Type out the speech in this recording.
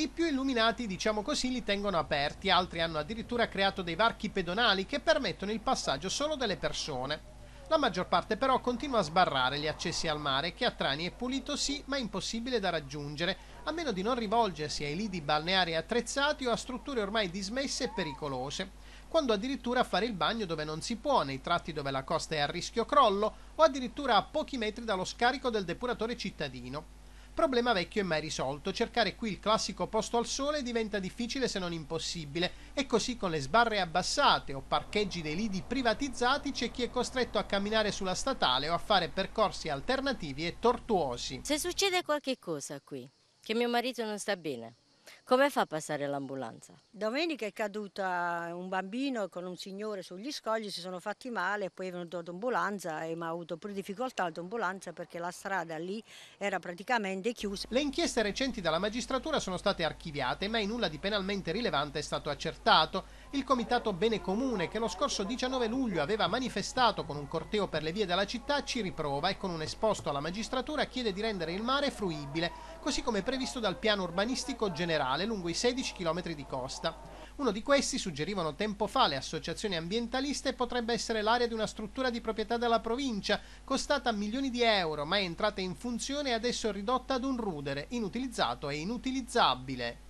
I più illuminati, diciamo così, li tengono aperti, altri hanno addirittura creato dei varchi pedonali che permettono il passaggio solo delle persone. La maggior parte però continua a sbarrare gli accessi al mare che a Trani è pulito sì ma impossibile da raggiungere, a meno di non rivolgersi ai lidi balneari attrezzati o a strutture ormai dismesse e pericolose, quando addirittura a fare il bagno dove non si può, nei tratti dove la costa è a rischio crollo o addirittura a pochi metri dallo scarico del depuratore cittadino. Problema vecchio e mai risolto, cercare qui il classico posto al sole diventa difficile se non impossibile e così con le sbarre abbassate o parcheggi dei lidi privatizzati c'è chi è costretto a camminare sulla statale o a fare percorsi alternativi e tortuosi. Se succede qualche cosa qui, che mio marito non sta bene, come fa a passare l'ambulanza? Domenica è caduto un bambino con un signore sugli scogli, si sono fatti male e poi è venuto l'ambulanza e mi ha avuto più difficoltà l'ambulanza perché la strada lì era praticamente chiusa. Le inchieste recenti dalla magistratura sono state archiviate, ma nulla di penalmente rilevante è stato accertato. Il comitato Bene Comune, che lo scorso 19 luglio aveva manifestato con un corteo per le vie della città, ci riprova e con un esposto alla magistratura chiede di rendere il mare fruibile, così come previsto dal piano urbanistico generale nazionale lungo i 16 km di costa. Uno di questi, suggerivano tempo fa le associazioni ambientaliste, potrebbe essere l'area di una struttura di proprietà della provincia, costata milioni di euro, ma è entrata in funzione e adesso ridotta ad un rudere, inutilizzato e inutilizzabile.